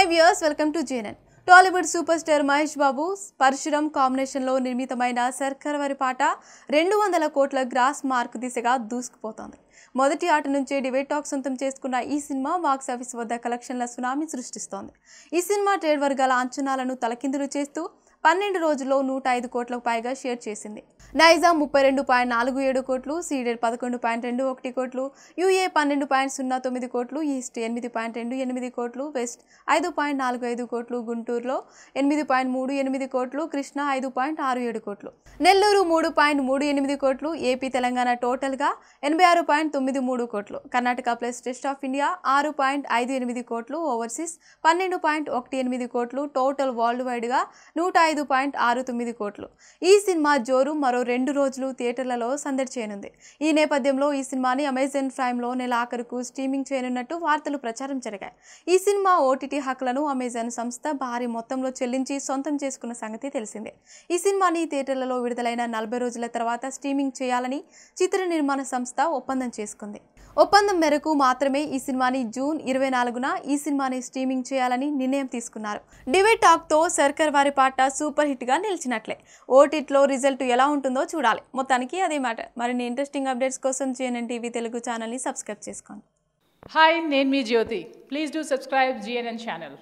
five years welcome to GNN Tollywood super star Mahesh Babu Parasuram కాంబినేషన్లో నిర్మితమైన సర్కర్ వారి పాట రెండు వందల కోట్ల గ్రాస్ మార్క్ దిశగా దూసుకుపోతోంది మొదటి ఆట నుంచే డివేట్ టాక్ సొంతం చేసుకున్న ఈ సినిమా బాక్స్ ఆఫీస్ వద్ద కలెక్షన్ల సునామీ సృష్టిస్తోంది ఈ సినిమా ట్రేడ్ వర్గాల అంచనాలను తలకిందులు చేస్తూ పన్నెండు రోజుల్లో నూట ఐదు కోట్లకు పైగా షేర్ చేసింది నైజాం ముప్పై రెండు పాయింట్ నాలుగు ఏడు కోట్లు సీడెడ్ పదకొండు పాయింట్ రెండు ఒకటి కోట్లు యూఏ పన్నెండు పాయింట్ సున్నా తొమ్మిది కోట్లు ఈస్ట్ ఎనిమిది పాయింట్ రెండు ఎనిమిది కోట్లు వెస్ట్ ఐదు పాయింట్ నాలుగు ఐదు కోట్లు గుంటూరులో ఎనిమిది పాయింట్ మూడు ఎనిమిది కోట్లు కృష్ణ ఐదు పాయింట్ ఆరు ఏడు కోట్లు నెల్లూరు మూడు పాయింట్ మూడు ఎనిమిది కోట్లు ఏపీ తెలంగాణ టోటల్గా ఎనభై ఆరు పాయింట్ తొమ్మిది మూడు కోట్లు Karnataka plus rest of India ఆరు పాయింట్ ఐదు ఎనిమిది కోట్లు ఓవర్సీస్ పన్నెండు పాయింట్ ఒకటి ఎనిమిది కోట్లు టోటల్ వరల్డ్ వైడ్గా నూట ఐదు పాయింట్ ఆరు తొమ్మిది కోట్లు ఈ సినిమా జోరు మరో రెండు రోజులు థియేటర్లలో సందడి చేయనుంది ఈ నేపథ్యంలో ఈ సినిమాని అమెజాన్ ప్రైమ్లో నెల ఆఖరుకు స్ట్రీమింగ్ చేయనున్నట్టు వార్తలు ప్రచారం జరిగాయి ఈ సినిమా ఓటీటీ హక్కులను అమెజాన్ సంస్థ భారీ మొత్తంలో చెల్లించి సొంతం చేసుకున్న సంగతి తెలిసిందే ఈ సినిమాని థియేటర్లలో విడుదలైన నలభై రోజుల తర్వాత స్ట్రీమింగ్ చేయాలని చిత్ర నిర్మాణ సంస్థ ఒప్పందం చేసుకుంది ఒప్పందం మేరకు మాత్రమే ఈ సినిమాని జూన్ ఇరవై నాలుగున ఈ సినిమాని స్ట్రీమింగ్ చేయాలని నిర్ణయం తీసుకున్నారు టాక్ టాక్తో సర్కర్ వారి పాట సూపర్ హిట్గా నిలిచినట్లే ఓటీట్లో రిజల్ట్ ఎలా ఉంటుందో చూడాలి మొత్తానికి అదే మాట మరిన్ని ఇంట్రెస్టింగ్ అప్డేట్స్ కోసం జిఎన్ఎన్ టీవీ తెలుగు ఛానల్ని సబ్స్క్రైబ్ చేసుకోండి హాయ్ నేను మీ Jyothi please do subscribe GNN channel